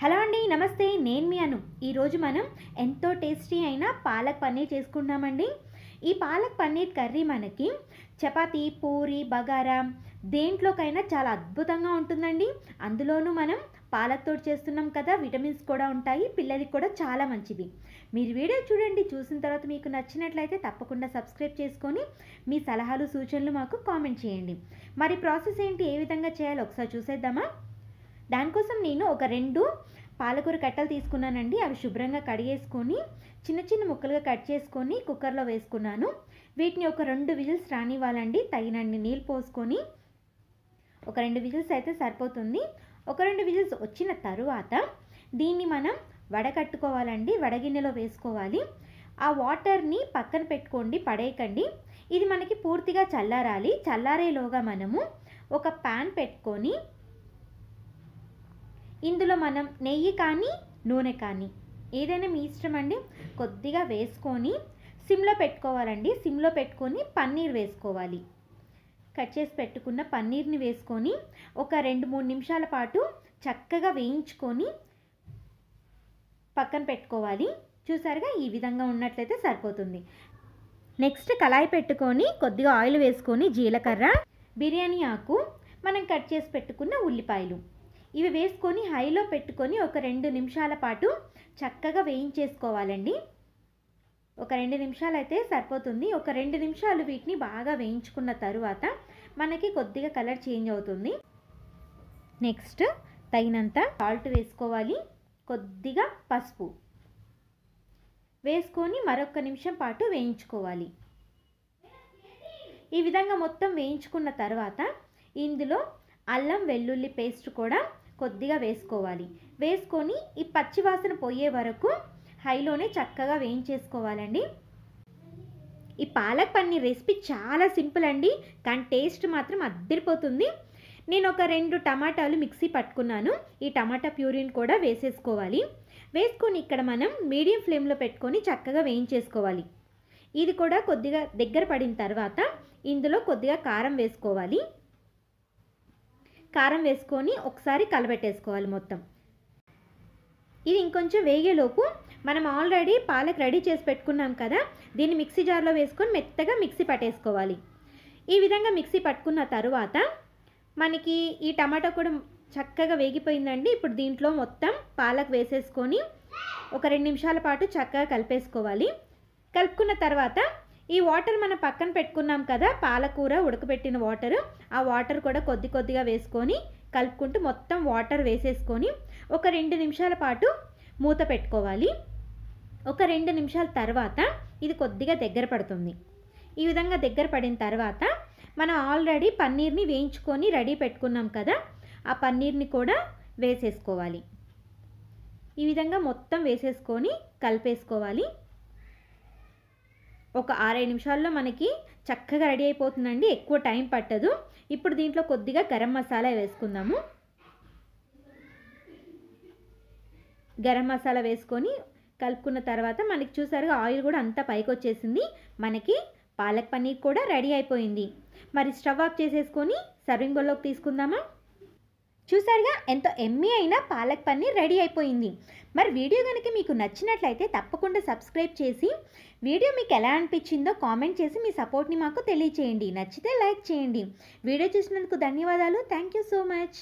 hello అండి నమస్తే నేను మీ అను ఈరోజు మనం ఎంతో టేస్టీ అయిన పాలక్ పన్నీర్ చేసుకుంటామండి ఈ పాలక్ పన్నీర్ కర్రీ మనకి చపాతి పూరి బగారా దేంట్లోకైనా చాలా అద్భుతంగా ఉంటుందండి అందులోనూ మనం పాలక్తో చేస్తున్నాం కదా విటమిన్స్ కూడా ఉంటాయి పిల్లలకి కూడా చాలా మంచిది మీరు వీడియో చూడండి చూసిన తర్వాత మీకు నచ్చినట్లయితే తప్పకుండా సబ్స్క్రైబ్ చేసుకొని మీ సలహాలు సూచనలు మాకు కామెంట్ చేయండి మరి ప్రాసెస్ ఏంటి ఏ విధంగా చేయాలో ఒకసారి చూసేద్దామా దానికోసం నేను ఒక రెండు పాలకూర కట్టలు తీసుకున్నానండి అవి శుభ్రంగా కడిగేసుకొని చిన్న చిన్న ముక్కలుగా కట్ చేసుకొని కుక్కర్లో వేసుకున్నాను వీటిని ఒక రెండు విజిల్స్ రానివ్వాలండి తగినన్ని నీళ్ళు పోసుకొని ఒక రెండు విజిల్స్ అయితే సరిపోతుంది ఒక రెండు విజిల్స్ వచ్చిన తరువాత దీన్ని మనం వడకట్టుకోవాలండి వడగిన్నెలో వేసుకోవాలి ఆ వాటర్ని పక్కన పెట్టుకోండి పడేయకండి ఇది మనకి పూర్తిగా చల్లారాలి చల్లారేలోగా మనము ఒక ప్యాన్ పెట్టుకొని ఇందులో మనం నెయ్యి కానీ నూనె కానీ ఏదైనా మీ ఇష్టం అండి కొద్దిగా వేసుకొని సిమ్లో పెట్టుకోవాలండి సిమ్లో పెట్టుకొని పన్నీర్ వేసుకోవాలి కట్ చేసి పెట్టుకున్న పన్నీర్ని వేసుకొని ఒక రెండు మూడు నిమిషాల పాటు చక్కగా వేయించుకొని పక్కన పెట్టుకోవాలి చూసారుగా ఈ విధంగా ఉన్నట్లయితే సరిపోతుంది నెక్స్ట్ కళాయి పెట్టుకొని కొద్దిగా ఆయిల్ వేసుకొని జీలకర్ర బిర్యానీ ఆకు మనం కట్ చేసి పెట్టుకున్న ఉల్లిపాయలు ఇవి వేసుకొని హైలో పెట్టుకొని ఒక రెండు నిమిషాల పాటు చక్కగా వేయించేసుకోవాలండి ఒక రెండు నిమిషాలు అయితే సరిపోతుంది ఒక రెండు నిమిషాలు వీటిని బాగా వేయించుకున్న తరువాత మనకి కొద్దిగా కలర్ చేంజ్ అవుతుంది నెక్స్ట్ తగినంత సాల్ట్ వేసుకోవాలి కొద్దిగా పసుపు వేసుకొని మరొక నిమిషం పాటు వేయించుకోవాలి ఈ విధంగా మొత్తం వేయించుకున్న తర్వాత ఇందులో అల్లం వెల్లుల్లి పేస్ట్ కూడా కొద్దిగా వేసుకోవాలి వేసుకొని ఈ పచ్చి వాసన పోయే వరకు హైలోనే చక్కగా వేయించేసుకోవాలండి ఈ పాలక్ పన్నీర్ రెసిపీ చాలా సింపుల్ అండి కానీ టేస్ట్ మాత్రం అద్దరిపోతుంది నేను ఒక రెండు టమాటాలు మిక్సీ పట్టుకున్నాను ఈ టమాటా ప్యూరిని కూడా వేసేసుకోవాలి వేసుకొని ఇక్కడ మనం మీడియం ఫ్లేమ్లో పెట్టుకొని చక్కగా వేయించేసుకోవాలి ఇది కూడా కొద్దిగా దగ్గర పడిన తర్వాత ఇందులో కొద్దిగా కారం వేసుకోవాలి కారం వేసుకొని ఒకసారి కలబెట్టేసుకోవాలి మొత్తం ఇది ఇంకొంచెం వేగేలోపు మనం ఆల్రెడీ పాలక్ రెడీ చేసి పెట్టుకున్నాం కదా దీన్ని మిక్సీ జార్లో వేసుకొని మెత్తగా మిక్సీ పట్టేసుకోవాలి ఈ విధంగా మిక్సీ పట్టుకున్న తర్వాత మనకి ఈ టమాటా కూడా చక్కగా వేగిపోయిందండి ఇప్పుడు దీంట్లో మొత్తం పాలక్ వేసేసుకొని ఒక రెండు నిమిషాల పాటు చక్కగా కలిపేసుకోవాలి కలుపుకున్న తర్వాత ఈ వాటర్ మనం పక్కన పెట్టుకున్నాం కదా పాలకూర ఉడకబెట్టిన వాటర్ ఆ వాటర్ కూడా కొద్ది కొద్దిగా వేసుకొని కలుపుకుంటూ మొత్తం వాటర్ వేసేసుకొని ఒక రెండు నిమిషాల పాటు మూత పెట్టుకోవాలి ఒక రెండు నిమిషాల తర్వాత ఇది కొద్దిగా దగ్గర పడుతుంది ఈ విధంగా దగ్గర పడిన తర్వాత మనం ఆల్రెడీ పన్నీర్ని వేయించుకొని రెడీ పెట్టుకున్నాం కదా ఆ పన్నీర్ని కూడా వేసేసుకోవాలి ఈ విధంగా మొత్తం వేసేసుకొని కలిపేసుకోవాలి ఒక ఆరైదు నిమిషాల్లో మనకి చక్కగా రెడీ అయిపోతుందండి ఎక్కువ టైం పట్టదు ఇప్పుడు దీంట్లో కొద్దిగా గరం మసాలా వేసుకుందాము గరం మసాలా వేసుకొని కలుపుకున్న తర్వాత మనకి చూసారుగా ఆయిల్ కూడా అంతా పైకి వచ్చేసింది మనకి పాలక్ పన్నీర్ కూడా రెడీ అయిపోయింది మరి స్టవ్ ఆఫ్ చేసేసుకొని సర్వింగ్ బోల్లోకి తీసుకుందామా చూసారుగా ఎంతో ఎమ్మీ అయినా పాలక్ పన్నీర్ రెడీ అయిపోయింది మరి వీడియో కనుక మీకు నచ్చినట్లయితే తప్పకుండా సబ్స్క్రైబ్ చేసి వీడియో మీకు ఎలా అనిపించిందో కామెంట్ చేసి మీ సపోర్ట్ని మాకు తెలియచేయండి నచ్చితే లైక్ చేయండి వీడియో చూసినందుకు ధన్యవాదాలు థ్యాంక్ యూ సో మచ్